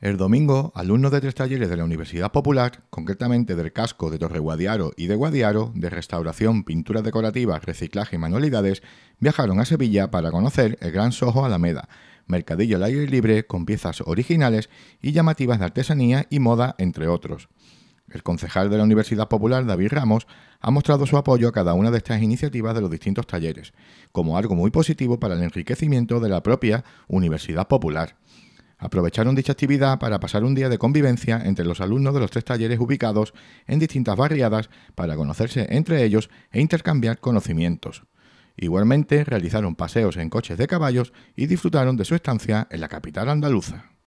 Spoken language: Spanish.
El domingo, alumnos de tres talleres de la Universidad Popular, concretamente del casco de Torre Guadiaro y de Guadiaro, de restauración, pintura decorativa, reciclaje y manualidades, viajaron a Sevilla para conocer el Gran Sojo Alameda, mercadillo al aire libre con piezas originales y llamativas de artesanía y moda, entre otros. El concejal de la Universidad Popular, David Ramos, ha mostrado su apoyo a cada una de estas iniciativas de los distintos talleres, como algo muy positivo para el enriquecimiento de la propia Universidad Popular aprovecharon dicha actividad para pasar un día de convivencia entre los alumnos de los tres talleres ubicados en distintas barriadas para conocerse entre ellos e intercambiar conocimientos. Igualmente realizaron paseos en coches de caballos y disfrutaron de su estancia en la capital andaluza.